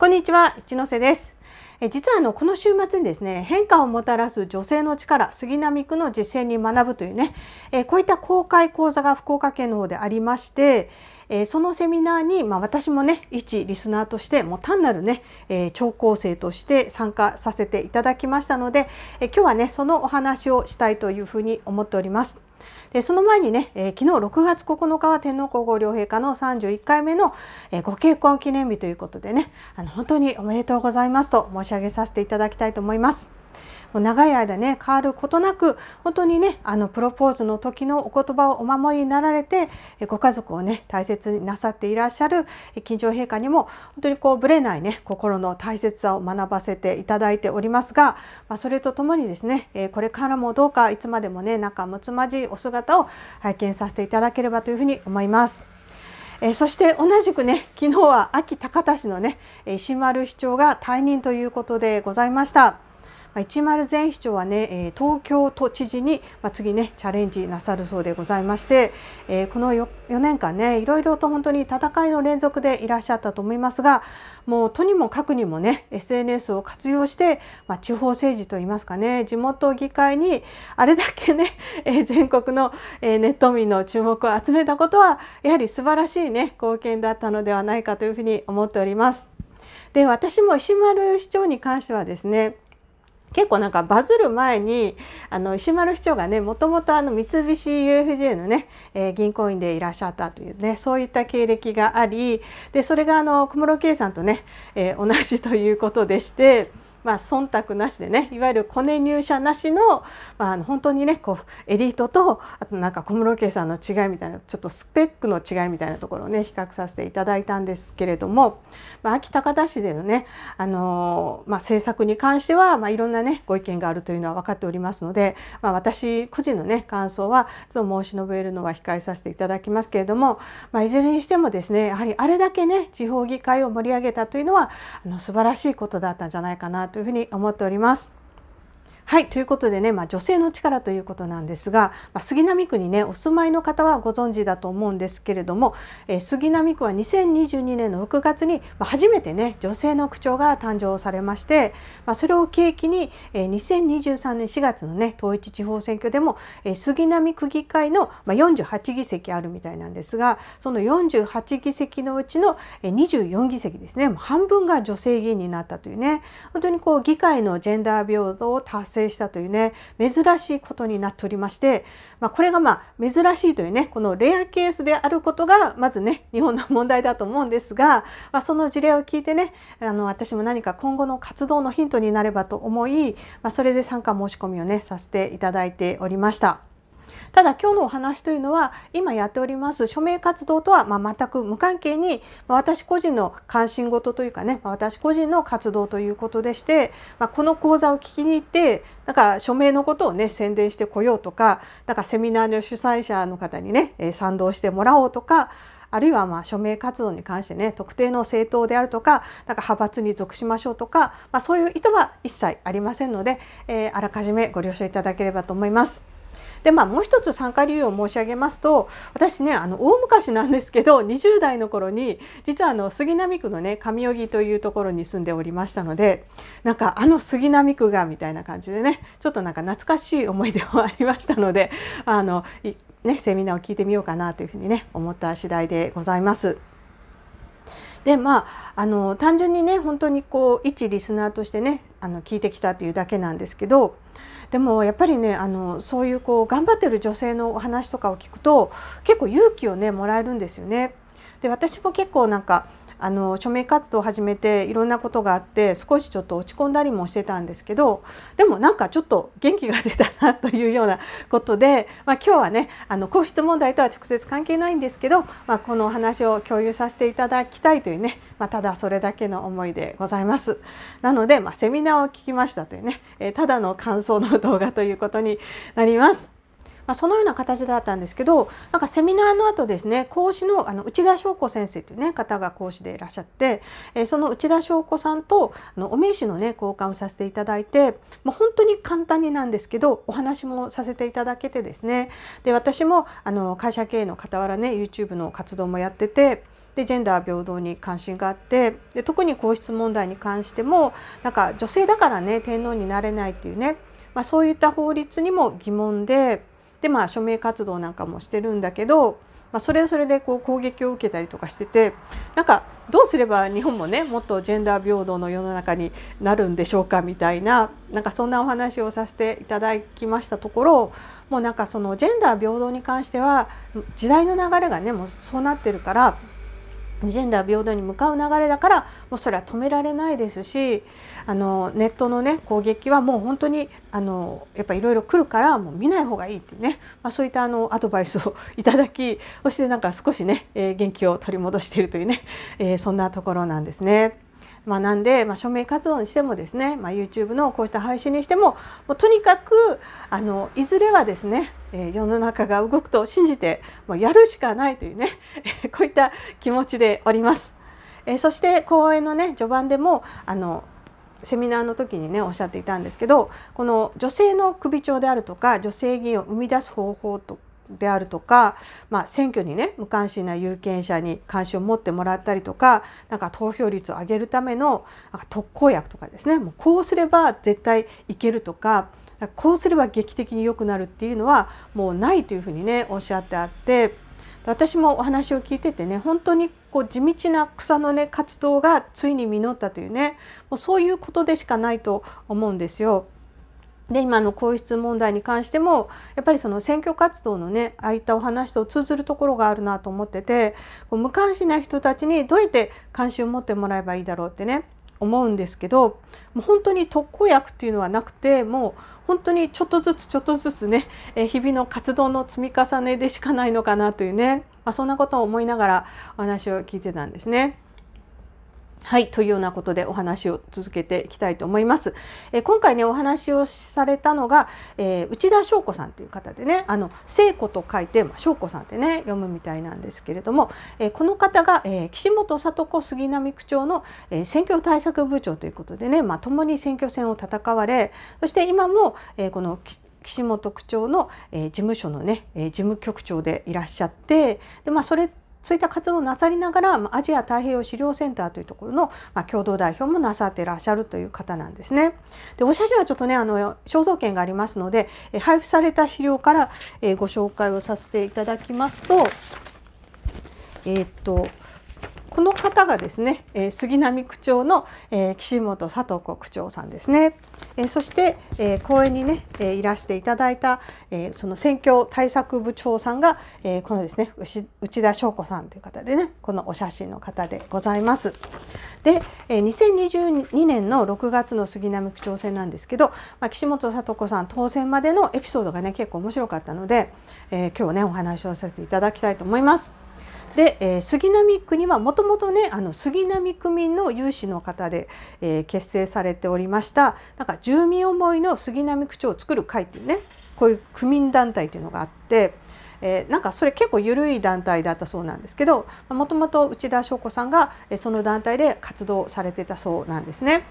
こんにちは一ノ瀬です実はあのこの週末にですね変化をもたらす女性の力杉並区の実践に学ぶというねこういった公開講座が福岡県の方でありましてそのセミナーに、まあ、私もね一リスナーとしてもう単なるね聴講生として参加させていただきましたので今日はねそのお話をしたいというふうに思っております。でその前にね、えー、昨日6月9日は天皇皇后両陛下の31回目の、えー、ご結婚記念日ということでねあの本当におめでとうございますと申し上げさせていただきたいと思います。長い間ね変わることなく本当にねあのプロポーズの時のお言葉をお守りになられてご家族をね大切になさっていらっしゃる金城陛下にも本当にこうぶれないね心の大切さを学ばせていただいておりますが、まあ、それとともにですねこれからもどうかいつまでもね仲睦まじいお姿を拝見させていただければというふうに思います。えそして同じくね昨日は秋高田市のね石丸市長が退任ということでございました。まあ、一丸前市長はね、東京都知事に、まあ、次ねチャレンジなさるそうでございまして、えこの 4, 年間ねいろいろと本当に戦いの連続でいらっしゃったと思いますがもうとにもかくにもね SNS を活用して、まあ、地方政治といいますかね地元議会にあれだけね、え全国の、えネット民の注目を集めたことはやはり素晴らしいね貢献だったのではないかというふうに思っております。で私も石丸市長に関してはですね結構なんかバズる前にあの石丸市長がねもともとあの三菱 UFJ のね、えー、銀行員でいらっしゃったというねそういった経歴がありでそれがあの小室圭さんとね、えー、同じということでして。まあ、忖度なしでねいわゆるコネ入社なしの,、まあ、の本当にねこうエリートとあとなんか小室圭さんの違いみたいなちょっとスペックの違いみたいなところをね比較させていただいたんですけれども、まあ、秋高田市でのね、あのまあ、政策に関しては、まあ、いろんなねご意見があるというのは分かっておりますので、まあ、私個人のね感想はちょっと申し述べるのは控えさせていただきますけれども、まあ、いずれにしてもですねやはりあれだけね地方議会を盛り上げたというのはあの素晴らしいことだったんじゃないかなというふうに思っております。はいということでね、まあ、女性の力ということなんですが、まあ、杉並区にねお住まいの方はご存知だと思うんですけれども、えー、杉並区は2022年の6月に、まあ、初めてね女性の区長が誕生されまして、まあ、それを契機に、えー、2023年4月のね統一地方選挙でも、えー、杉並区議会の、まあ、48議席あるみたいなんですがその48議席のうちの24議席ですね半分が女性議員になったというね本当にこう議会のジェンダー平等を達成生したというね、珍しいことになっておりまして、まあ、これがまあ珍しいというね、このレアケースであることが、まずね、日本の問題だと思うんですが、まあ、その事例を聞いてね、あの、私も何か今後の活動のヒントになればと思い、まあ、それで参加申し込みをね、させていただいておりました。ただ今日のお話というのは今やっております署名活動とはま全く無関係に私個人の関心事というかね私個人の活動ということでして、まあ、この講座を聞きに行ってなんか署名のことをね宣伝してこようとかなんかセミナーの主催者の方にね賛同してもらおうとかあるいはまあ署名活動に関してね特定の政党であるとかなんか派閥に属しましょうとか、まあ、そういう意図は一切ありませんので、えー、あらかじめご了承いただければと思います。でまあもう一つ参加理由を申し上げますと私ねあの大昔なんですけど20代の頃に実はあの杉並区のね上荻というところに住んでおりましたのでなんかあの杉並区がみたいな感じでねちょっとなんか懐かしい思い出もありましたのであの、ね、セミナーを聞いてみようかなというふうにね思った次第でございます。でまああの単純にね本当にこう一リスナーとしてねあの聞いてきたというだけなんですけどでもやっぱりねあのそういうこう頑張ってる女性のお話とかを聞くと結構勇気をねもらえるんですよね。で私も結構なんかあの署名活動を始めていろんなことがあって少しちょっと落ち込んだりもしてたんですけどでもなんかちょっと元気が出たなというようなことで、まあ、今日はねあの皇室問題とは直接関係ないんですけど、まあ、このお話を共有させていただきたいというね、まあ、ただそれだけの思いでございます。なので、まセミナーを聞きましたというね、えただの感想の動画ということになります。まあ、そのような形だったんですけどなんかセミナーの後ですね講師のあの内田翔子先生という、ね、方が講師でいらっしゃって、えー、その内田翔子さんとあのお名刺の、ね、交換をさせていただいて、まあ、本当に簡単になんですけどお話もさせていただけてですねで私もあの会社経営の傍らね YouTube の活動もやってて。でジェンダー平等に関心があってで特に皇室問題に関してもなんか女性だからね天皇になれないっていうね、まあ、そういった法律にも疑問ででまあ署名活動なんかもしてるんだけど、まあ、それはそれでこう攻撃を受けたりとかしててなんかどうすれば日本もねもっとジェンダー平等の世の中になるんでしょうかみたいななんかそんなお話をさせていただきましたところもうなんかそのジェンダー平等に関しては時代の流れがねもうそうなってるからジェンダー平等に向かう流れだからもうそれは止められないですしあのネットの、ね、攻撃はもう本当にあのやっぱいろいろ来るからもう見ない方がいいっていうね、まあ、そういったあのアドバイスをいただきそしてなんか少しね、えー、元気を取り戻しているというね、えー、そんなところなんですね。学んで、まあ、署名活動にしてもですね、まあ、YouTube のこうした配信にしてももうとにかくあのいずれはですねえ世の中が動くと信じてもうやるしかないというね こういった気持ちでおります。えそして講演のね序盤でもあのセミナーの時にねおっしゃっていたんですけどこの女性の首長であるとか女性議員を生み出す方法とであるとか、まあ、選挙にね無関心な有権者に関心を持ってもらったりとかなんか投票率を上げるためのなんか特効薬とかですねもうこうすれば絶対いけるとかこうすれば劇的に良くなるっていうのはもうないというふうにねおっしゃってあって私もお話を聞いててね本当にこう地道な草のね活動がついに実ったというねもうそういうことでしかないと思うんですよ。で今の皇室問題に関してもやっぱりその選挙活動のねああいったお話と通ずるところがあるなと思っててこう無関心な人たちにどうやって関心を持ってもらえばいいだろうってね思うんですけどもう本当に特効薬っていうのはなくてもう本当にちょっとずつちょっとずつね日々の活動の積み重ねでしかないのかなというね、まあ、そんなことを思いながらお話を聞いてたんですね。はい、というようなことでお話を続けていきたいと思います。えー、今回ねお話をされたのが、えー、内田翔子さんという方でね、あの聖子と書いてまあ翔子さんってね読むみたいなんですけれども、えー、この方が、えー、岸本聡子杉並区長の、えー、選挙対策部長ということでね、まあ共に選挙戦を戦われ、そして今も、えー、この岸本区長の、えー、事務所のね、えー、事務局長でいらっしゃって、でまあそれそういった活動をなさりながらアジア太平洋資料センターというところの、まあ、共同代表もなさってらっしゃるという方なんですね。でお写真はちょっとねあの肖像権がありますので配布された資料からご紹介をさせていただきますとえー、っとこの方がですね、えー、杉並区長の、えー、岸本智子区長さんですね。えそして、え公園にね、えいらしていただいた、えその選挙対策部長さんが、えこのですね内田翔子さんという方でねこのお写真の方でございます。で、え2022年の6月の杉並区長選なんですけど、まあ、岸本聡子さん当選までのエピソードがね結構面白かったので、え今日ねお話をさせていただきたいと思います。で、えー、杉並区にはもともとねあの杉並区民の有志の方で、えー、結成されておりましたなんか住民思いの杉並区長を作る会っていうねこういう区民団体というのがあって。えー、なんかそれ結構緩い団体だったそうなんですけどもともと内田翔子さんがその団体で活動されてたそうなんですね。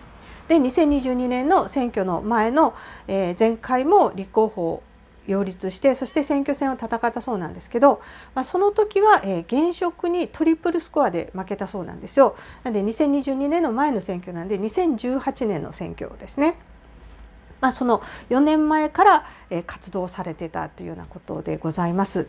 で2022年の選挙の前の、えー、前回も立候補擁立してそして選挙戦を戦ったそうなんですけど、まあ、その時は、えー、現職にトリプルスコアで負けたそうなんですよ。なんで2022年の前の選挙なんで2018年の選挙ですね。まあ、その4年前から、えー、活動されてたというようなことでございます。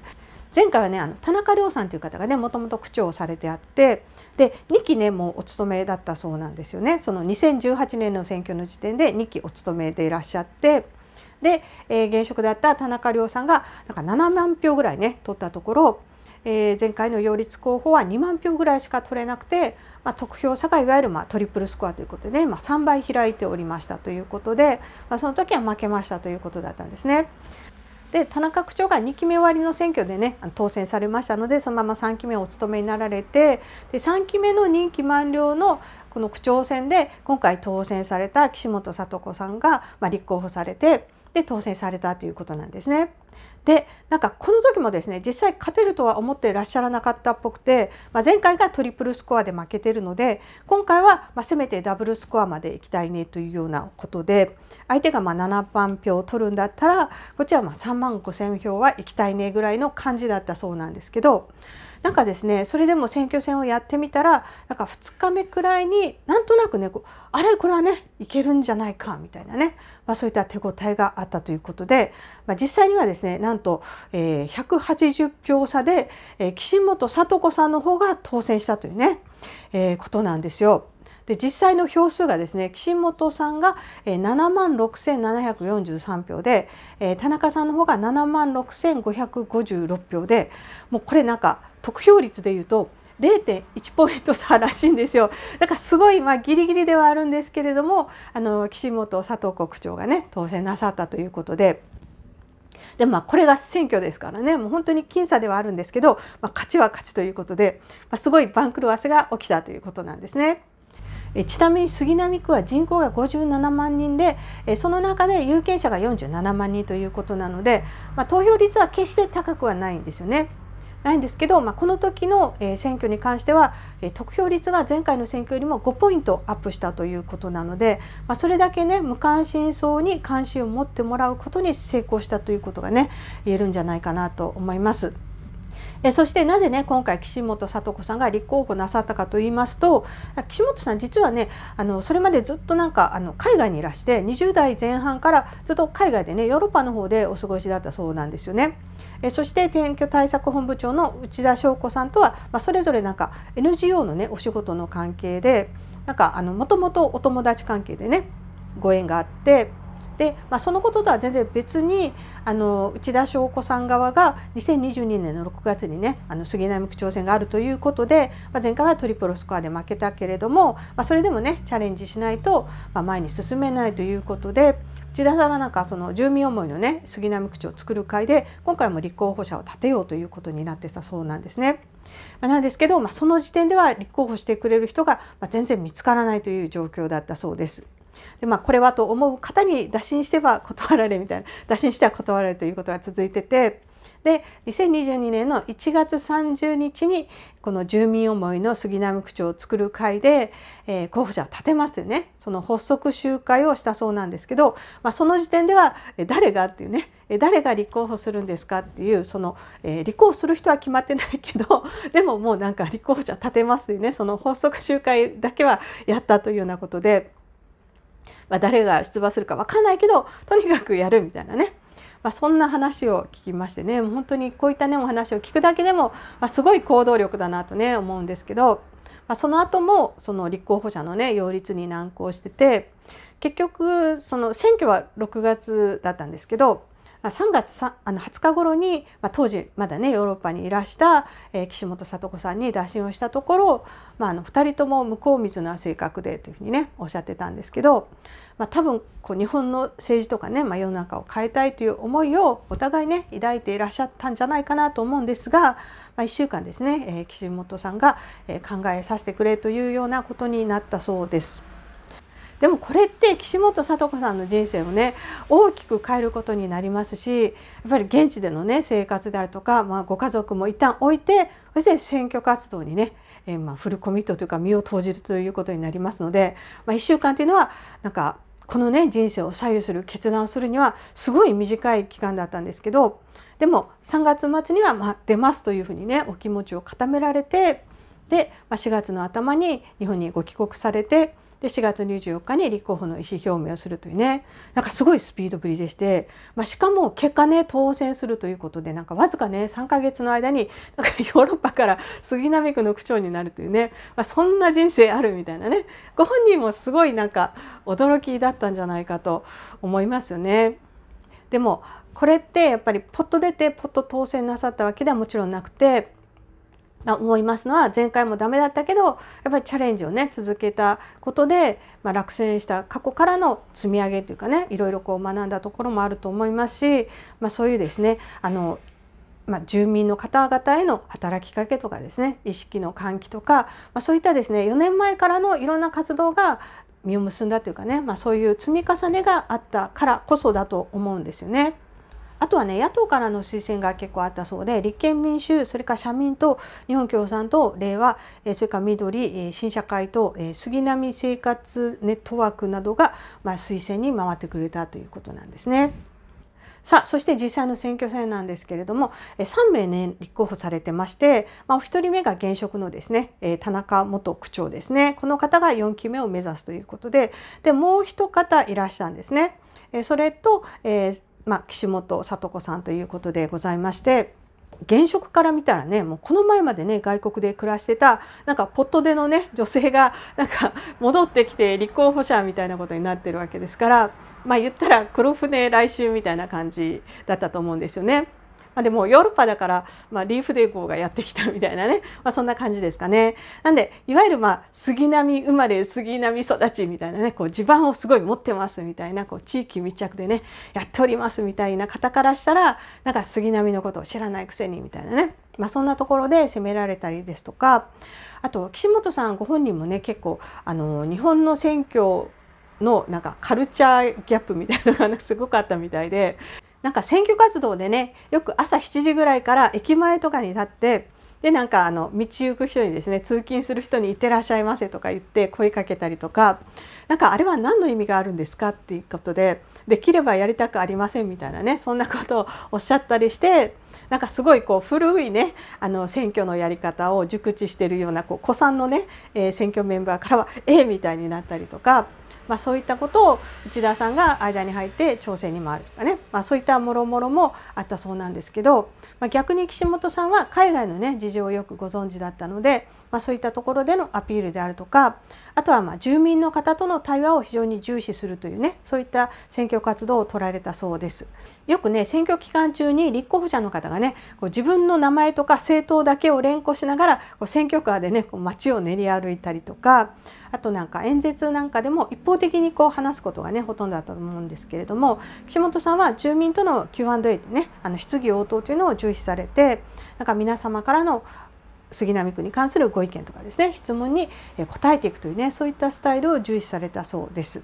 前回はねあの田中亮さんという方がねもともと区長をされてあってで2期ねもうお勤めだったそうなんですよねその2018年の選挙の時点で2期お勤めでいらっしゃってで、えー、現職だった田中亮さんがなんか7万票ぐらいね取ったところ、えー、前回の擁立候補は2万票ぐらいしか取れなくて、まあ、得票差がいわゆるまあトリプルスコアということで、ね、まあ、3倍開いておりましたということで、まあ、その時は負けましたということだったんですね。で田中区長が2期目終わりの選挙でね当選されましたのでそのまま3期目をお務めになられてで3期目の任期満了のこの区長選で今回当選された岸本聡子さんが、まあ、立候補されて。で当選されたということなんですね。でなんかこの時もですね実際勝てるとは思っていらっしゃらなかったっぽくて、まあ、前回がトリプルスコアで負けてるので今回はませめてダブルスコアまでいきたいねというようなことで相手がま7万票を取るんだったらこっちはま3万5,000票はいきたいねぐらいの感じだったそうなんですけどなんかですねそれでも選挙戦をやってみたらなんか2日目くらいになんとなくねあれこれはねいけるんじゃないかみたいなね、まあ、そういった手応えがあったということで、まあ、実際にはですねなんと、えー、180票差で、えー、岸本聡子さんの方が当選したというね、えー、ことなんですよ。で実際の票数がですね岸本さんが7万6743票で田中さんの方が7万6556票でもうこれなんか得票率でいうと0.1ポイント差らしいんですよだからすごいまあギリギリではあるんですけれどもあの岸本佐藤国長がね当選なさったということで。でまあこれが選挙ですからねもう本当に僅差ではあるんですけど、まあ、勝ちは勝ちということで、まあ、すごい番狂わせが起きたということなんですね。えちなみに杉並区は人口が57万人でえその中で有権者が47万人ということなので、まあ、投票率は決して高くはないんですよね。ないんですけど、まあ、この時の選挙に関しては得票率が前回の選挙よりも5ポイントアップしたということなので、まあ、それだけね無関心層に関心を持ってもらうことに成功したということがね言えるんじゃないかなと思います。えそしてなぜね今回岸本聡子さんが立候補なさったかと言いますと岸本さん実はねあのそれまでずっとなんかあの海外にいらして20代前半からずっと海外でねヨーロッパの方でお過ごしだったそうなんですよね。えそして転居対策本部長の内田翔子さんとは、まあ、それぞれなんか NGO のねお仕事の関係でなんかあのもともとお友達関係でねご縁があってで、まあ、そのこととは全然別にあの内田翔子さん側が2022年の6月にねあの杉並区長選があるということで、まあ、前回はトリプルスコアで負けたけれども、まあ、それでもねチャレンジしないと、まあ、前に進めないということで内田さんがなんかその住民思いのね杉並区長を作る会で今回も立候補者を立てようということになってたそうなんですね。なんですけど、まあ、その時点では立候補してくれる人が全然見つからないという状況だったそうです。でまあ、これはと思う方に打診しては断られみたいな打診しては断られということが続いててで2022年の1月30日にこの住民思いの杉並区長を作る会で、えー、候補者を立てますよねその発足集会をしたそうなんですけど、まあ、その時点では誰がっていうね誰が立候補するんですかっていうその、えー、立候補する人は決まってないけど でももうなんか立候補者立てますよねその発足集会だけはやったというようなことで。まあ、誰が出馬するか分かんないけどとにかくやるみたいなね、まあ、そんな話を聞きましてね本当にこういったねお話を聞くだけでも、まあ、すごい行動力だなとね思うんですけど、まあ、その後もその立候補者のね擁立に難航してて結局その選挙は6月だったんですけど3月3あの20日頃に、まあ、当時まだねヨーロッパにいらした、えー、岸本聡子さんに打診をしたところ、まあ、あの2人とも向こう水な性格でというふうにねおっしゃってたんですけど、まあ、多分こう日本の政治とかね、まあ、世の中を変えたいという思いをお互いね抱いていらっしゃったんじゃないかなと思うんですが、まあ、1週間ですね、えー、岸本さんが考えさせてくれというようなことになったそうです。でもこれって岸本聡子さんの人生をね大きく変えることになりますしやっぱり現地でのね生活であるとか、まあ、ご家族も一旦置いてそして選挙活動にね、えまあフルコミットというか身を投じるということになりますので、まあ、1週間というのはなんかこのね人生を左右する決断をするにはすごい短い期間だったんですけどでも3月末にはまあ出ますというふうにねお気持ちを固められてで、まあ、4月の頭に日本にご帰国されて。で4月24日に立候補の意思表明をするというねなんかすごいスピードぶりでして、まあ、しかも結果ね当選するということでなんかわずかね3か月の間になんかヨーロッパから杉並区の区長になるというね、まあ、そんな人生あるみたいなねご本人もすごいなんか驚きだったんじゃないかと思いますよね。でもこれってやっぱりポッと出てポッと当選なさったわけではもちろんなくて思いますのは前回もダメだったけどやっぱりチャレンジをね続けたことで、まあ、落選した過去からの積み上げというかねいろいろこう学んだところもあると思いますし、まあ、そういうですねあのまあ、住民の方々への働きかけとかですね意識の喚起とか、まあ、そういったですね4年前からのいろんな活動が実を結んだというかね、まあ、そういう積み重ねがあったからこそだと思うんですよね。あとはね野党からの推薦が結構あったそうで立憲民主それから社民と日本共産党令和それから緑新社会党杉並生活ネットワークなどが、まあ、推薦に回ってくれたということなんですね。さあそして実際の選挙戦なんですけれども3名ね立候補されてまして、まあ、お一人目が現職のですね田中元区長ですねこの方が4期目を目指すということででもう一方いらしたんですね。それと、えーまあ、岸本聡子さんということでございまして現職から見たらねもうこの前までね外国で暮らしてたなんかポットでのね女性がなんか戻ってきて立候補者みたいなことになってるわけですからまあ言ったら黒船来襲みたいな感じだったと思うんですよね。まあ、でもヨーロッパだから、まあ、リーフデーコーがやってきたみたいなね、まあ、そんな感じですかね。なんでいわゆる、まあ、杉並生まれ杉並育ちみたいなねこう地盤をすごい持ってますみたいなこう地域密着でねやっておりますみたいな方からしたらなんか杉並のことを知らないくせにみたいなね、まあ、そんなところで責められたりですとかあと岸本さんご本人もね結構あの日本の選挙のなんかカルチャーギャップみたいなのがすごかったみたいでなんか選挙活動でねよく朝7時ぐらいから駅前とかに立ってでなんかあの道行く人にですね通勤する人に「いってらっしゃいませ」とか言って声かけたりとかなんかあれは何の意味があるんですかっていうことでできればやりたくありませんみたいなねそんなことをおっしゃったりしてなんかすごいこう古いねあの選挙のやり方を熟知してるようなこう古参のね、えー、選挙メンバーからは「ええー、みたいになったりとか。まあ、そういったことを内田さんが間に入って調整に回るとかね、まあ、そういったもろもろもあったそうなんですけど、まあ、逆に岸本さんは海外のね事情をよくご存知だったので、まあ、そういったところでのアピールであるとかあとはまあ住民の方との対話を非常に重視するというねそういった選挙活動を取られたそうです。よくね選挙期間中に立候補者の方がねこう自分の名前とか政党だけを連呼しながらこう選挙カーでねこう街を練り歩いたりとかあとなんか演説なんかでも一方的にこう話すことがねほとんどだったと思うんですけれども岸本さんは住民との Q&A でねあの質疑応答というのを重視されてなんか皆様からの杉並区に関するご意見とかですね質問に答えていくというねそういったスタイルを重視されたそうです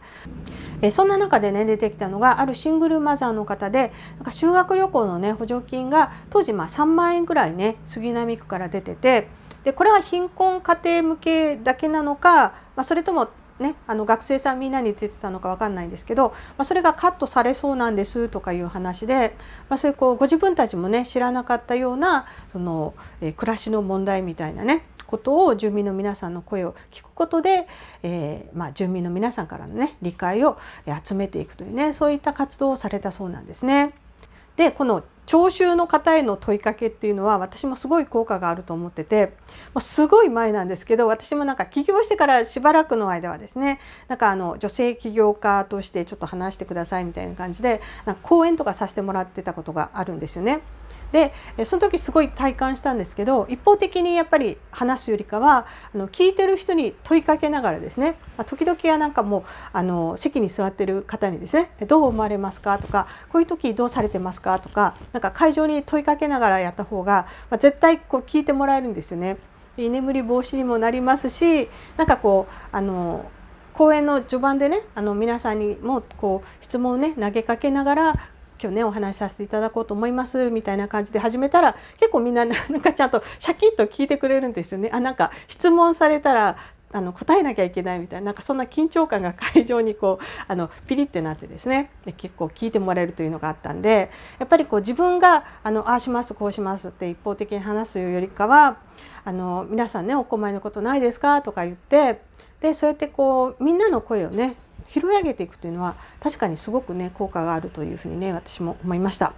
えそんな中でね出てきたのがあるシングルマザーの方でなんか修学旅行のね補助金が当時まあ3万円ぐらいね杉並区から出ててでこれは貧困家庭向けだけなのか、まあ、それともね、あの学生さんみんなに出てたのか分かんないんですけど、まあ、それがカットされそうなんですとかいう話で、まあ、そういうこうご自分たちもね知らなかったようなその、えー、暮らしの問題みたいなねことを住民の皆さんの声を聞くことで、えー、まあ、住民の皆さんからのね理解を集めていくというねそういった活動をされたそうなんですね。でこの聴衆の方への問いかけっていうのは私もすごい効果があると思っててもうすごい前なんですけど私もなんか起業してからしばらくの間はですねなんかあの女性起業家としてちょっと話してくださいみたいな感じでなんか講演とかさせてもらってたことがあるんですよね。でその時すごい体感したんですけど一方的にやっぱり話すよりかはあの聞いてる人に問いかけながらですね、まあ、時々はなんかもうあの席に座ってる方にですねどう思われますかとかこういう時どうされてますかとかなんか会場に問いかけながらやった方が、まあ、絶対こう聞いてもらえるんですよね。居眠り防止にもなりますしなんかこうあの講演の序盤でねあの皆さんにもこう質問をね投げかけながら今日ねお話しさせていただこうと思いますみたいな感じで始めたら結構みんななんかちゃんとシャキッと聞いてくれるんですよね。あなんか質問されたらあの答えなきゃいけないみたいななんかそんな緊張感が会場にこうあのピリってなってですね結構聞いてもらえるというのがあったんでやっぱりこう自分があのああしますこうしますって一方的に話すよりかはあの皆さんねお困りのことないですかとか言ってでそうやってこうみんなの声をね拾い上げていくというのは確かにすごくね効果があるというふうにね私も思いました。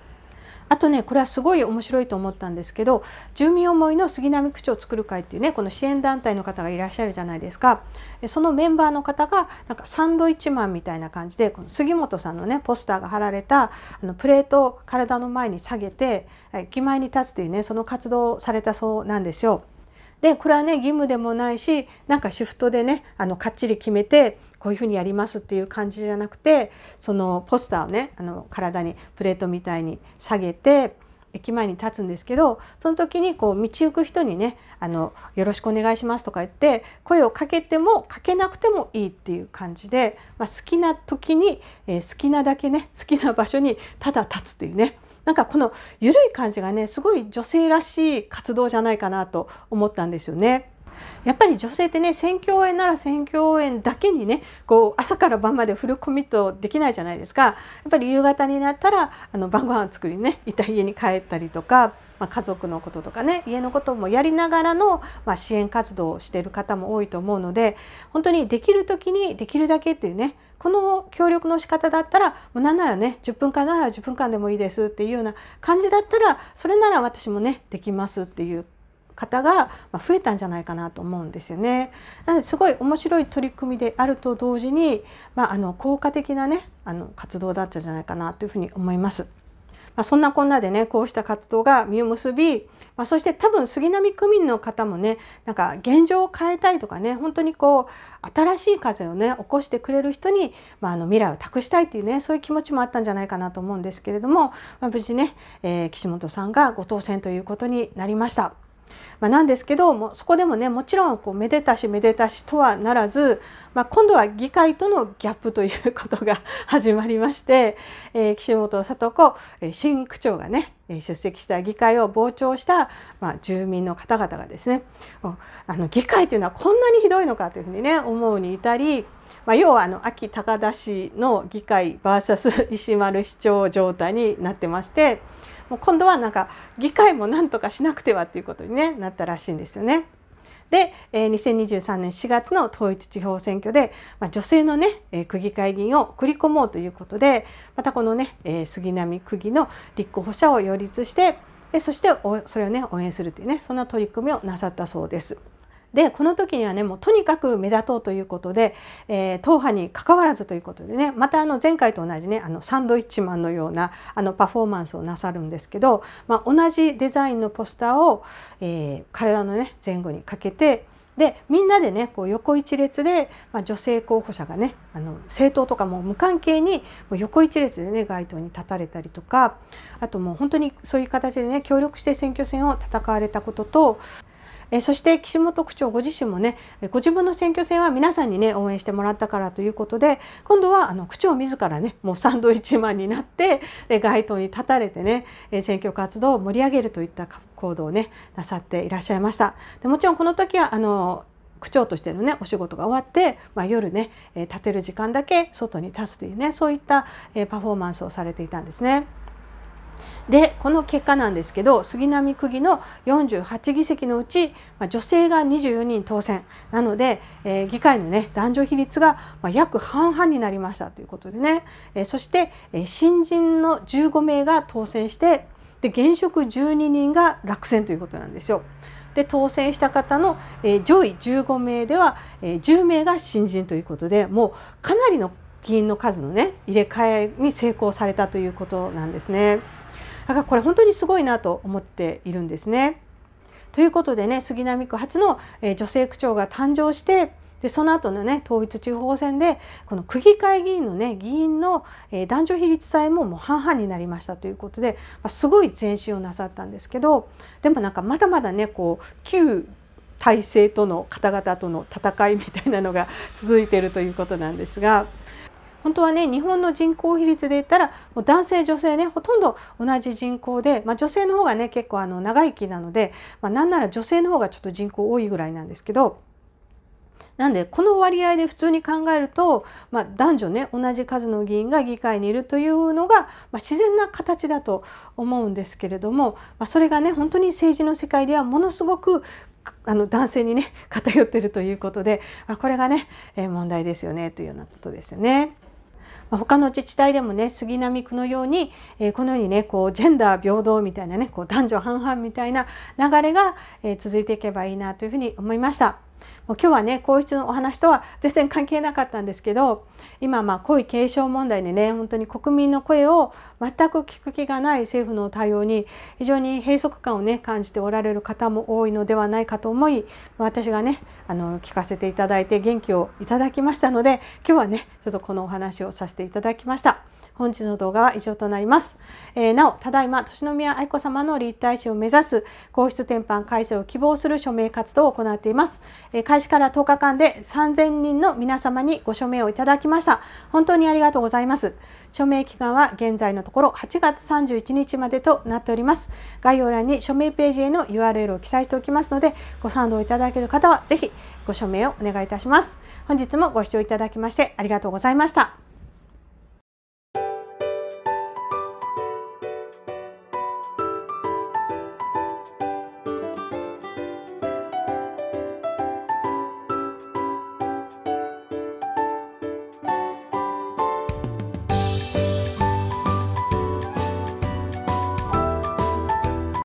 あとねこれはすごい面白いと思ったんですけど住民思いの杉並区長を作る会っていうねこの支援団体の方がいらっしゃるじゃないですかそのメンバーの方がなんかサンドイッチマンみたいな感じでこの杉本さんのねポスターが貼られたあのプレートを体の前に下げて駅前に立つというねその活動をされたそうなんですよ。でこれはね義務でもないしなんかシフトでねあのかっちり決めてこういうふうにやりますっていう感じじゃなくてそのポスターをねあの体にプレートみたいに下げて駅前に立つんですけどその時にこう道行く人にねあの「よろしくお願いします」とか言って声をかけてもかけなくてもいいっていう感じで、まあ、好きな時に、えー、好きなだけね好きな場所にただ立つっていうねなんかこの緩い感じがねすごい女性らしい活動じゃないかなと思ったんですよね。やっぱり女性ってね選挙応援なら選挙応援だけにねこう朝から晩までフルコミットできないじゃないですかやっぱり夕方になったらあの晩ご飯を作りねいた家に帰ったりとか、まあ、家族のこととかね家のこともやりながらの、まあ、支援活動をしている方も多いと思うので本当にできる時にできるだけっていうねこの協力の仕方だったらもうなんならね10分間なら10分間でもいいですっていうような感じだったらそれなら私もねできますっていう方が増えたんじゃないかなと思うんですよね。なのですごい面白い取り組みであると同時に、まあ、あの効果的なねあの活動だったんじゃないかなというふうに思います。まあ、そんなこんなでねこうした活動が実を結び、まあ、そして多分杉並区民の方もねなんか現状を変えたいとかね本当にこう新しい風をね起こしてくれる人に、まああ、の未来を託したいというねそういう気持ちもあったんじゃないかなと思うんですけれども、ま無事ね、えー、岸本さんがご当選ということになりました。まあ、なんですけどもそこでもねもちろんこうめでたしめでたしとはならず、まあ、今度は議会とのギャップということが 始まりまして、えー、岸本聡子新区長がね出席した議会を傍聴した、まあ、住民の方々がですねあの議会というのはこんなにひどいのかというふうにね思うに至り、まあ、要はあの秋高田市の議会 VS 石丸市長状態になってまして。もう今度はなんか議会もなんとかしなくてはっていうことに、ね、なったらしいんですよね。で、えー、2023年4月の統一地方選挙で、まあ、女性のね、えー、区議会議員を送り込もうということでまたこのね、えー、杉並区議の立候補者を擁立してそしてそれをね応援するというねそんな取り組みをなさったそうです。でこの時にはねもうとにかく目立とうということで、えー、党派にかかわらずということでねまたあの前回と同じねあのサンドイッチマンのようなあのパフォーマンスをなさるんですけど、まあ、同じデザインのポスターを、えー、体のね前後にかけてでみんなでねこう横一列で、まあ、女性候補者がねあの政党とかも無関係にもう横一列でね街頭に立たれたりとかあともう本当にそういう形でね協力して選挙戦を戦われたこととえそして岸本区長ご自身もねご自分の選挙戦は皆さんにね応援してもらったからということで今度はあの区長自らねもうサンドイッチマンになって街頭に立たれてね選挙活動を盛り上げるといった行動をねなさっていらっしゃいました。でもちろんこの時はあの区長としてのねお仕事が終わって、まあ、夜ね立てる時間だけ外に立つというねそういったパフォーマンスをされていたんですね。でこの結果なんですけど杉並区議の48議席のうち、まあ、女性が24人当選なので、えー、議会の、ね、男女比率が、まあ、約半々になりましたということでね、えー、そして、えー、新人の15名が当選してで現職12人が落選ということなんですよ。で当選した方の、えー、上位15名では、えー、10名が新人ということでもうかなりの議員の数のね入れ替えに成功されたということなんですね。だからこれ本当にすごいなと思っているんですね。ということでね杉並区初の女性区長が誕生してでその後のね統一地方選でこの区議会議員のね議員の、男女比率さえももう半々になりましたということで、まあ、すごい前進をなさったんですけどでもなんかまだまだねこう旧体制との方々との戦いみたいなのが続いているということなんですが本当はね日本の人口比率で言ったらもう男性女性ねほとんど同じ人口で、まあ、女性の方がね結構あの長生きなので、まあ、なんなら女性の方がちょっと人口多いぐらいなんですけど。なんでこの割合で普通に考えると、まあ、男女ね同じ数の議員が議会にいるというのが、まあ、自然な形だと思うんですけれども、まあ、それがね本当に政治の世界ではものすごくあの男性にね偏ってるということで、まあ、これがね問題ですよねというようなことですよね。他の自治体でもね杉並区のように、えこのようにねこうジェンダー平等みたいなねこう男女半々みたいな流れが、え続いていけばいいなというふうに思いました。今日はね皇室のお話とは全然関係なかったんですけど今まあ皇位継承問題でね本当に国民の声を全く聞く気がない政府の対応に非常に閉塞感をね感じておられる方も多いのではないかと思い私がねあの聞かせていただいて元気をいただきましたので今日はねちょっとこのお話をさせていただきました。本日の動画は以上となります。えー、なお、ただいま、年宮愛子様の立体史を目指す皇室転換改正を希望する署名活動を行っています。えー、開始から10日間で3000人の皆様にご署名をいただきました。本当にありがとうございます。署名期間は現在のところ8月31日までとなっております。概要欄に署名ページへの URL を記載しておきますので、ご賛同いただける方はぜひご署名をお願いいたします。本日もご視聴いただきましてありがとうございました。